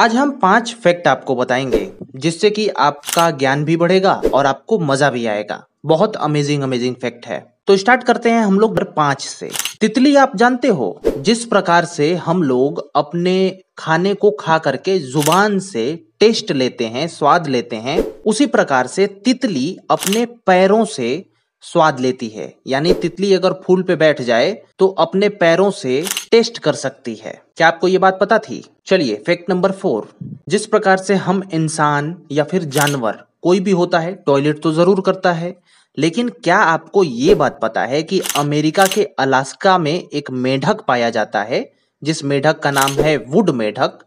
आज हम पांच फैक्ट आपको बताएंगे जिससे कि आपका ज्ञान भी बढ़ेगा और आपको मजा भी आएगा बहुत अमेजिंग अमेजिंग फैक्ट है तो स्टार्ट करते हैं हम लोग नंबर पांच से तितली आप जानते हो जिस प्रकार से हम लोग अपने खाने को खा करके जुबान से टेस्ट लेते हैं स्वाद लेते हैं उसी प्रकार से तितली अपने पैरों से स्वाद लेती है यानी तितली अगर फूल पे बैठ जाए तो अपने पैरों से टेस्ट कर सकती है क्या आपको ये बात पता थी चलिए फैक्ट नंबर फोर जिस प्रकार से हम इंसान या फिर जानवर कोई भी होता है टॉयलेट तो जरूर करता है लेकिन क्या आपको ये बात पता है कि अमेरिका के अलास्का में एक मेढक पाया जाता है जिस मेढक का नाम है वुड मेढक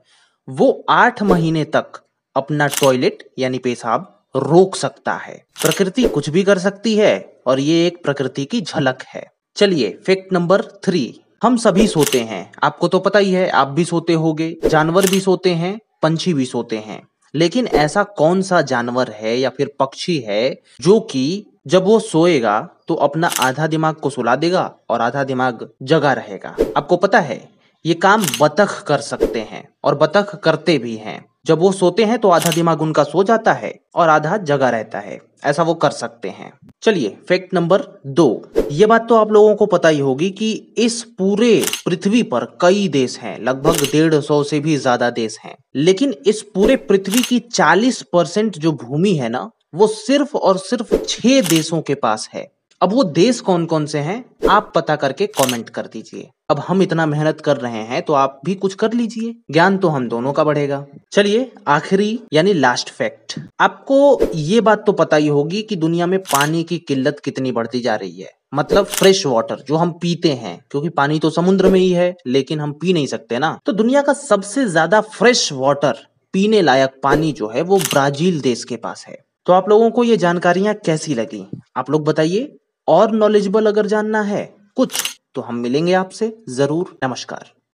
वो आठ महीने तक अपना टॉयलेट यानी पेशाब रोक सकता है प्रकृति कुछ भी कर सकती है और ये एक प्रकृति की झलक है चलिए फैक्ट नंबर थ्री हम सभी सोते हैं आपको तो पता ही है आप भी सोते होगे जानवर भी सोते हैं पंछी भी सोते हैं लेकिन ऐसा कौन सा जानवर है या फिर पक्षी है जो कि जब वो सोएगा तो अपना आधा दिमाग को सुला देगा और आधा दिमाग जगा रहेगा आपको पता है ये काम बतख कर सकते हैं और बतख करते भी हैं जब वो सोते हैं तो आधा दिमाग उनका सो जाता है और आधा जगा रहता है ऐसा वो कर सकते हैं चलिए फैक्ट नंबर दो ये बात तो आप लोगों को पता ही होगी कि इस पूरे पृथ्वी पर कई देश हैं लगभग डेढ़ सौ से भी ज्यादा देश हैं लेकिन इस पूरे पृथ्वी की चालीस परसेंट जो भूमि है ना वो सिर्फ और सिर्फ छह देशों के पास है अब वो देश कौन कौन से हैं आप पता करके कमेंट कर दीजिए अब हम इतना मेहनत कर रहे हैं तो आप भी कुछ कर लीजिए ज्ञान तो हम दोनों का बढ़ेगा चलिए आखिरी यानी लास्ट फैक्ट आपको ये बात तो पता ही होगी कि दुनिया में पानी की किल्लत कितनी बढ़ती जा रही है मतलब फ्रेश वाटर जो हम पीते हैं क्योंकि पानी तो समुद्र में ही है लेकिन हम पी नहीं सकते ना तो दुनिया का सबसे ज्यादा फ्रेश वाटर पीने लायक पानी जो है वो ब्राजील देश के पास है तो आप लोगों को ये जानकारियां कैसी लगी आप लोग बताइए और नॉलेजेबल अगर जानना है कुछ तो हम मिलेंगे आपसे जरूर नमस्कार